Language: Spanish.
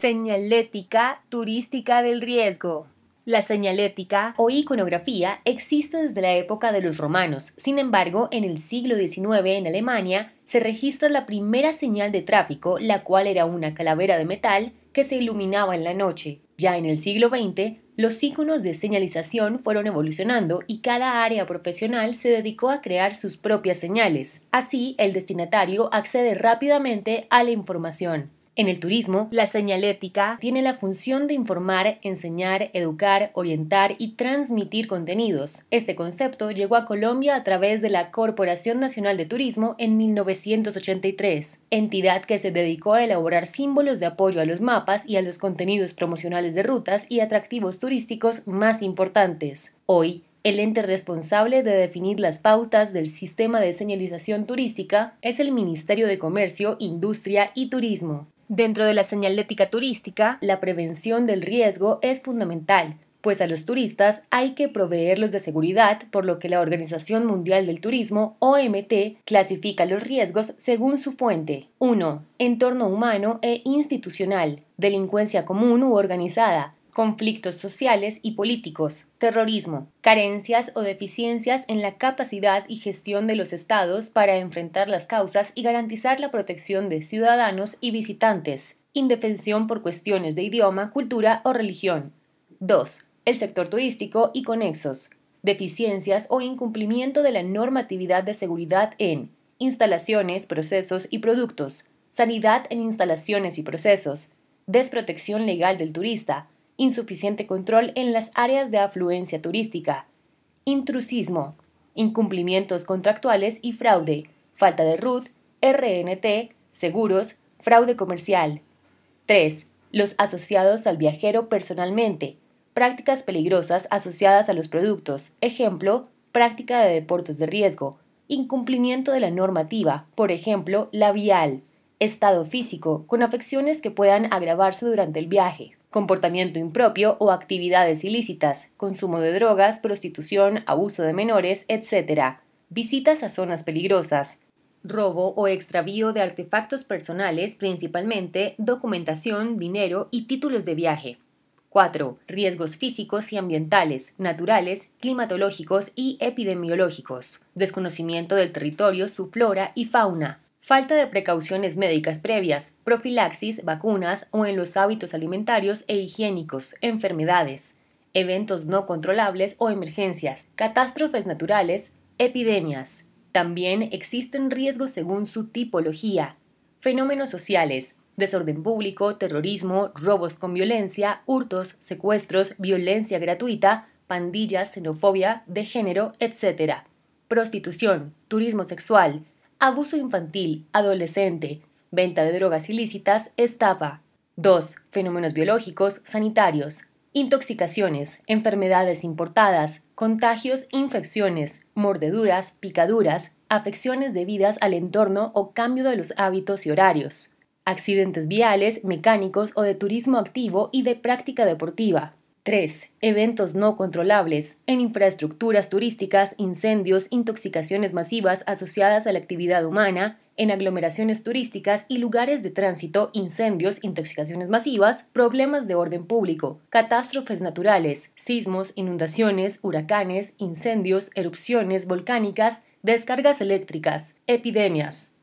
Señalética turística del riesgo. La señalética o iconografía existe desde la época de los romanos, sin embargo, en el siglo XIX en Alemania se registra la primera señal de tráfico, la cual era una calavera de metal que se iluminaba en la noche. Ya en el siglo XX, los iconos de señalización fueron evolucionando y cada área profesional se dedicó a crear sus propias señales. Así, el destinatario accede rápidamente a la información. En el turismo, la señalética tiene la función de informar, enseñar, educar, orientar y transmitir contenidos. Este concepto llegó a Colombia a través de la Corporación Nacional de Turismo en 1983, entidad que se dedicó a elaborar símbolos de apoyo a los mapas y a los contenidos promocionales de rutas y atractivos turísticos más importantes. Hoy, el ente responsable de definir las pautas del sistema de señalización turística es el Ministerio de Comercio, Industria y Turismo. Dentro de la señalética turística, la prevención del riesgo es fundamental, pues a los turistas hay que proveerlos de seguridad, por lo que la Organización Mundial del Turismo, OMT, clasifica los riesgos según su fuente. 1. Entorno humano e institucional, delincuencia común u organizada, conflictos sociales y políticos, terrorismo, carencias o deficiencias en la capacidad y gestión de los estados para enfrentar las causas y garantizar la protección de ciudadanos y visitantes, indefensión por cuestiones de idioma, cultura o religión. 2. El sector turístico y conexos, deficiencias o incumplimiento de la normatividad de seguridad en instalaciones, procesos y productos, sanidad en instalaciones y procesos, desprotección legal del turista, insuficiente control en las áreas de afluencia turística, intrusismo, incumplimientos contractuales y fraude, falta de RUT, RNT, seguros, fraude comercial. 3. Los asociados al viajero personalmente, prácticas peligrosas asociadas a los productos, ejemplo, práctica de deportes de riesgo, incumplimiento de la normativa, por ejemplo, la vial, estado físico, con afecciones que puedan agravarse durante el viaje comportamiento impropio o actividades ilícitas, consumo de drogas, prostitución, abuso de menores, etc. Visitas a zonas peligrosas, robo o extravío de artefactos personales, principalmente documentación, dinero y títulos de viaje. 4. Riesgos físicos y ambientales, naturales, climatológicos y epidemiológicos. Desconocimiento del territorio, su flora y fauna falta de precauciones médicas previas, profilaxis, vacunas o en los hábitos alimentarios e higiénicos, enfermedades, eventos no controlables o emergencias, catástrofes naturales, epidemias. También existen riesgos según su tipología, fenómenos sociales, desorden público, terrorismo, robos con violencia, hurtos, secuestros, violencia gratuita, pandillas, xenofobia, de género, etc. Prostitución, turismo sexual, abuso infantil, adolescente, venta de drogas ilícitas, estafa. 2. Fenómenos biológicos, sanitarios, intoxicaciones, enfermedades importadas, contagios, infecciones, mordeduras, picaduras, afecciones debidas al entorno o cambio de los hábitos y horarios, accidentes viales, mecánicos o de turismo activo y de práctica deportiva, 3. Eventos no controlables en infraestructuras turísticas, incendios, intoxicaciones masivas asociadas a la actividad humana, en aglomeraciones turísticas y lugares de tránsito, incendios, intoxicaciones masivas, problemas de orden público, catástrofes naturales, sismos, inundaciones, huracanes, incendios, erupciones volcánicas, descargas eléctricas, epidemias.